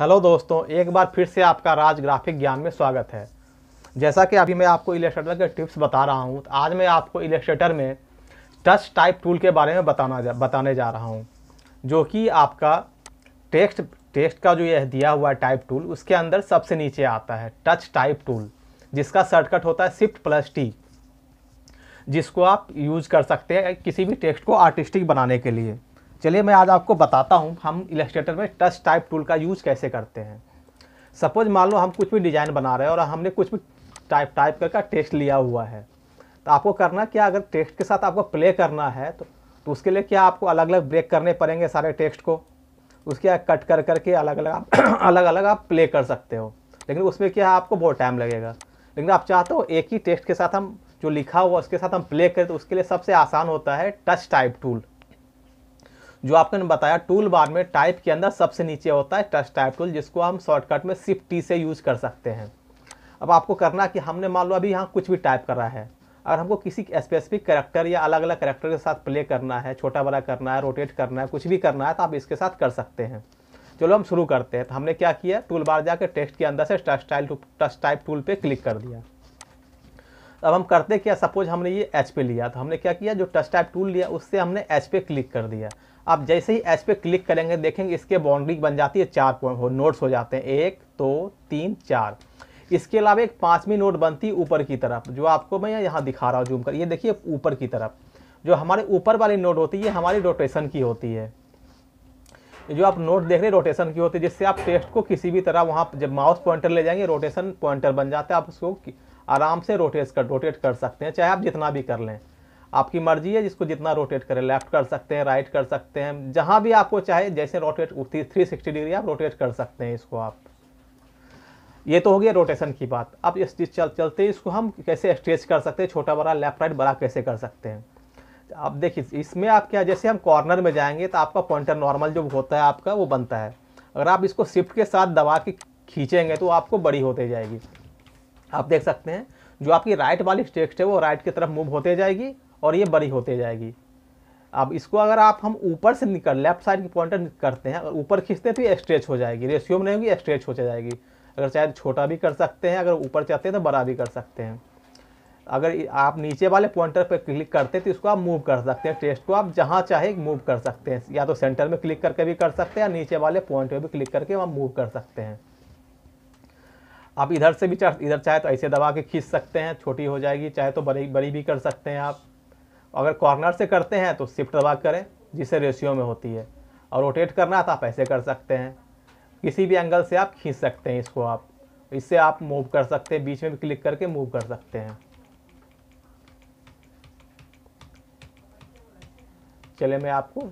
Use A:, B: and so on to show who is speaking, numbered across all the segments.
A: hello दोस्तों एक बार फिर से आपका राज ग्राफिक ज्ञान में स्वागत है जैसा कि अभी मैं आपको इलेक्ट्रेटर के टिप्स बता रहा हूँ तो आज मैं आपको इलेक्ट्रेटर में टच टाइप टूल के बारे में बताना जा बताने जा रहा हूँ जो कि आपका टेक्स्ट टेक्स्ट का जो यह दिया हुआ टाइप टूल उसके अंदर सबसे नीचे आता है टच टाइप टूल जिसका शर्टकट होता है स्विफ्ट प्लस टी जिसको आप यूज कर सकते हैं किसी भी टेक्स्ट को आर्टिस्टिक बनाने के लिए चलिए मैं आज आपको बताता हूँ हम इलेस्ट्रेटर में टच टाइप टूल का यूज़ कैसे करते हैं सपोज मान लो हम कुछ भी डिज़ाइन बना रहे हैं और हमने कुछ भी टाइप टाइप करके टेस्ट लिया हुआ है तो आपको करना क्या अगर टेक्स्ट के साथ आपको प्ले करना है तो, तो उसके लिए क्या आपको अलग अलग ब्रेक करने पड़ेंगे सारे टेक्स्ट को उसके कट कर करके अलग अलग आप अलग अलग आप प्ले कर सकते हो लेकिन उसमें क्या है आपको बहुत टाइम लगेगा लेकिन आप चाहते हो एक ही टेक्स्ट के साथ हम जो लिखा हुआ उसके साथ हम प्ले करें तो उसके लिए सबसे आसान होता है टच टाइप टूल जो आपको बताया टूल बार में टाइप के अंदर सबसे नीचे होता है टच टाइप टूल जिसको हम शॉर्टकट में शिफ्ट टी से यूज कर सकते हैं अब आपको करना कि हमने मान लो अभी यहाँ कुछ भी टाइप करा है अगर हमको किसी स्पेसिफिक करेक्टर या अलग अलग करेक्टर के साथ प्ले करना है छोटा बड़ा करना है रोटेट करना है कुछ भी करना है तो आप इसके साथ कर सकते हैं चलो हम शुरू करते हैं तो हमने क्या किया टूल बार जाकर टेक्स्ट के अंदर से touch tile touch type tool पे क्लिक कर दिया अब हम करते क्या सपोज हमने ये एच पे लिया तो हमने क्या किया जो टच टाइप टूल लिया उससे हमने एच पे क्लिक कर दिया आप जैसे ही एस पे क्लिक करेंगे देखेंगे इसके बाउंड्री बन जाती है चार पॉइंट हो नोट्स हो जाते हैं एक दो तो, तीन चार इसके अलावा एक पाँचवीं नोट बनती है ऊपर की तरफ जो आपको मैं यहाँ दिखा रहा हूँ जूम कर ये देखिए ऊपर की तरफ जो हमारे ऊपर वाली नोट होती है हमारी रोटेशन की होती है जो आप नोट देख रहे हैं रोटेशन की होती है जिससे आप टेस्ट को किसी भी तरह वहाँ जब माउस पॉइंटर ले जाएंगे रोटेशन पॉइंटर बन जाता है आप उसको आराम से रोटेट कर रोटेट कर सकते हैं चाहे आप जितना भी कर लें आपकी मर्जी है जिसको जितना रोटेट करें लेफ्ट कर सकते हैं राइट कर सकते हैं जहाँ भी आपको चाहे जैसे रोटेट उठती थ्री सिक्सटी डिग्री आप रोटेट कर सकते हैं इसको आप ये तो हो गया रोटेशन की बात अब इस चीज चल चलते इसको हम कैसे स्ट्रेच कर सकते हैं छोटा बड़ा लेफ्ट राइट बड़ा कैसे कर सकते हैं अब देखिए इसमें आप क्या जैसे हम कॉर्नर में जाएंगे तो आपका पॉइंटर नॉर्मल जो होता है आपका वो बनता है अगर आप इसको शिफ्ट के साथ दबा के खींचेंगे तो आपको बड़ी होते जाएगी आप देख सकते हैं जो आपकी राइट वाली टेक्स्ट है वो राइट की तरफ मूव होते जाएगी और ये बड़ी होते जाएगी अब इसको अगर आप हम ऊपर से निकल लेफ्ट साइड की पॉइंटर करते हैं अगर ऊपर खींचते हैं तो ये स्ट्रेच हो जाएगी रेशियो में नहीं होगी स्ट्रेच हो जाएगी अगर चाहे छोटा भी कर सकते हैं अगर ऊपर चाहते हैं तो बड़ा भी कर सकते हैं अगर आप नीचे वाले पॉइंटर पर क्लिक करते हैं तो इसको आप मूव कर सकते हैं टेस्ट को आप जहाँ चाहे मूव कर सकते हैं या तो सेंटर में क्लिक करके भी कर सकते हैं या नीचे वाले पॉइंट पर भी क्लिक करके आप मूव कर सकते हैं आप इधर से भी इधर चाहे तो ऐसे दबा के खींच सकते हैं छोटी हो जाएगी चाहे तो बड़ी बड़ी भी कर सकते हैं आप अगर कॉर्नर से करते हैं तो शिफ्ट दबा करें जिससे रेशियो में होती है और रोटेट करना तो आप ऐसे कर सकते हैं किसी भी एंगल से आप खींच सकते हैं इसको आप इससे आप मूव कर सकते हैं बीच में भी क्लिक करके मूव कर सकते हैं चले मैं आपको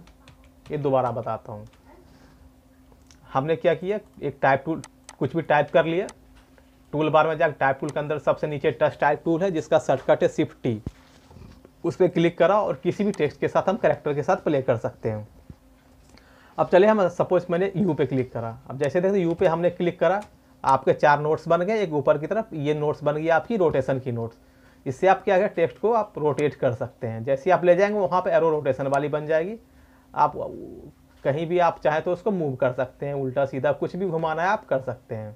A: ये दोबारा बताता हूँ हमने क्या किया एक टाइप टूल कुछ भी टाइप कर लिया टूल बार में जाकर टाइप टूल के अंदर सबसे नीचे टच टाइप टूल है जिसका शॉर्टकट है सिफ्टी उस पर क्लिक करा और किसी भी टेक्स्ट के साथ हम करेक्टर के साथ प्ले कर सकते हैं अब चले हम सपोज मैंने यू पे क्लिक करा अब जैसे देखते यू पे हमने क्लिक करा आपके चार नोट्स बन गए एक ऊपर की तरफ ये नोट्स बन गई आपकी रोटेशन की नोट्स इससे आप क्या टेक्स्ट को आप रोटेट कर सकते हैं जैसे आप ले जाएंगे वहाँ पर एरो रोटेशन वाली बन जाएगी आप कहीं भी आप चाहें तो उसको मूव कर सकते हैं उल्टा सीधा कुछ भी घुमाना है आप कर सकते हैं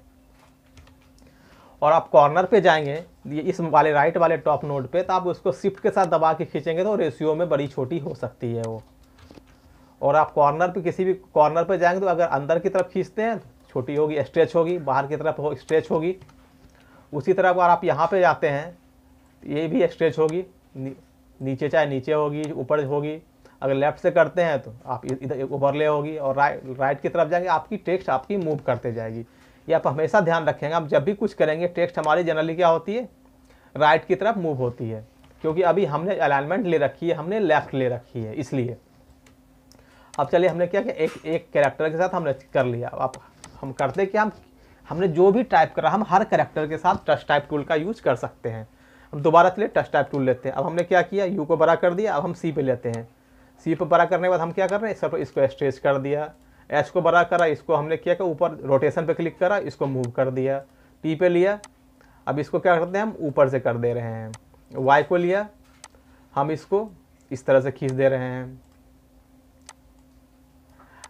A: और आप कॉर्नर पे जाएंगे इस वाले राइट वाले टॉप नोड पे तो आप उसको शिफ्ट के साथ दबा के खींचेंगे तो रेशियो में बड़ी छोटी हो सकती है वो और आप कॉर्नर पे किसी भी कॉर्नर पे जाएंगे तो अगर अंदर की तरफ खींचते हैं तो छोटी होगी स्ट्रेच होगी बाहर की तरफ हो स्ट्रेच होगी उसी तरह अगर आप यहाँ पर जाते हैं तो ये भी स्ट्रेच होगी नीचे चाहे नीचे होगी ऊपर होगी अगर लेफ़्ट से करते हैं तो आप इधर ओवरले होगी और राइट राइट की तरफ जाएंगे आपकी टेक्स्ट आपकी मूव करते जाएगी ये आप हमेशा ध्यान रखेंगे आप जब भी कुछ करेंगे टेक्स्ट हमारी जनरली क्या होती है राइट की तरफ मूव होती है क्योंकि अभी हमने अलाइनमेंट ले रखी है हमने लेफ्ट ले रखी है इसलिए अब चलिए हमने क्या किया एक एक कैरेक्टर के साथ हमने कर लिया अब हम करते कि हम हमने जो भी टाइप करा हम हर करेक्टर के साथ टच टाइप टूल का यूज़ कर सकते हैं हम दोबारा चलिए टच टाइप टूल लेते हैं अब हमने क्या किया यू को बड़ा कर दिया अब हम सी पे लेते हैं सी पे बड़ा करने के बाद हम क्या कर रहे हैं सब इसको स्ट्रेच कर दिया एच को बड़ा करा इसको हमने किया कि ऊपर रोटेशन पे क्लिक करा इसको मूव कर दिया टी पे लिया अब इसको क्या करते हैं हम ऊपर से कर दे रहे हैं वाई को लिया हम इसको इस तरह से खींच दे रहे हैं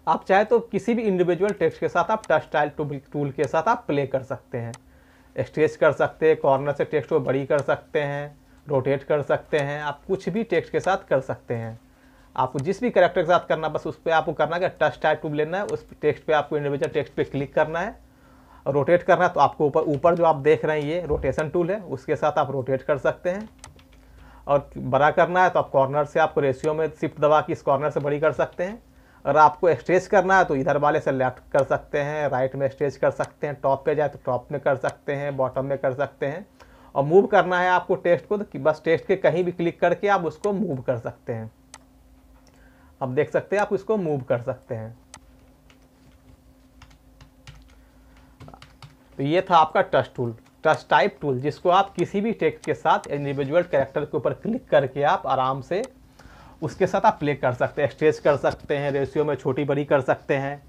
A: आप चाहे तो किसी भी इंडिविजुअल टेक्स्ट के साथ आप टच टाइल टूल के साथ आप प्ले कर सकते हैं स्ट्रेच कर सकते हैं कॉर्नर से टेक्स्ट को बड़ी कर सकते हैं रोटेट कर सकते हैं आप कुछ भी टेक्स्ट के साथ कर सकते हैं आपको जिस भी करेक्टर के साथ करना बस उस पर आपको करना है टच टाइप टूब लेना है उस टेक्स्ट पे आपको इंडिविजुअल टेक्स्ट पे क्लिक करना है और रोटेट करना है तो आपको ऊपर ऊपर जो आप देख रहे हैं ये रोटेशन टूल है उसके साथ आप रोटेट कर सकते हैं और बड़ा करना है तो आप कॉर्नर से आपको रेशियो में शिफ्ट दबा के इस कॉर्नर से बड़ी कर सकते हैं और आपको स्ट्रेच करना है तो इधर वाले से लेफ्ट कर सकते हैं राइट में स्ट्रेच कर सकते हैं टॉप पे जाए तो टॉप में कर सकते हैं बॉटम में कर सकते हैं और मूव करना है आपको टेक्स्ट को तो बस टेक्स्ट के कहीं भी क्लिक करके आप उसको मूव कर सकते हैं आप देख सकते हैं आप इसको मूव कर सकते हैं तो ये था आपका touch tool touch type tool जिसको आप किसी भी टेक्स्ट के साथ इंडिविजुअल कैरेक्टर के ऊपर क्लिक करके आप आराम से उसके साथ आप प्ले कर सकते हैं स्ट्रेच कर सकते हैं रेशियो में छोटी बड़ी कर सकते हैं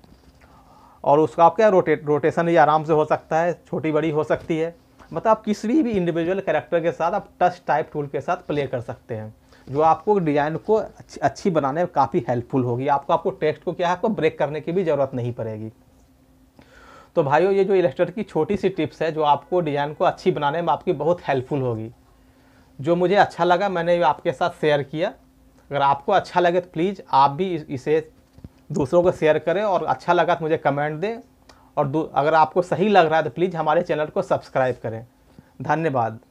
A: और उसका आपका रोटे रोटेशन भी आराम से हो सकता है छोटी बड़ी हो सकती है मतलब आप किसी भी इंडिविजुअल कैरेक्टर के साथ आप टच टाइप टूल के साथ प्ले कर सकते हैं जो आपको डिज़ाइन को अच्छी अच्छी बनाने में काफ़ी हेल्पफुल होगी आपको आपको टेक्स्ट को क्या है आपको ब्रेक करने की भी ज़रूरत नहीं पड़ेगी तो भाइयों ये जो इलेस्ट्रेटर की छोटी सी टिप्स है जो आपको डिज़ाइन को अच्छी बनाने में आपकी बहुत हेल्पफुल होगी जो मुझे अच्छा लगा मैंने आपके साथ शेयर किया अगर आपको अच्छा लगे तो प्लीज़ आप भी इसे दूसरों को शेयर करें और अच्छा लगा तो मुझे कमेंट दें और अगर आपको सही लग रहा है तो प्लीज़ हमारे चैनल को सब्सक्राइब करें धन्यवाद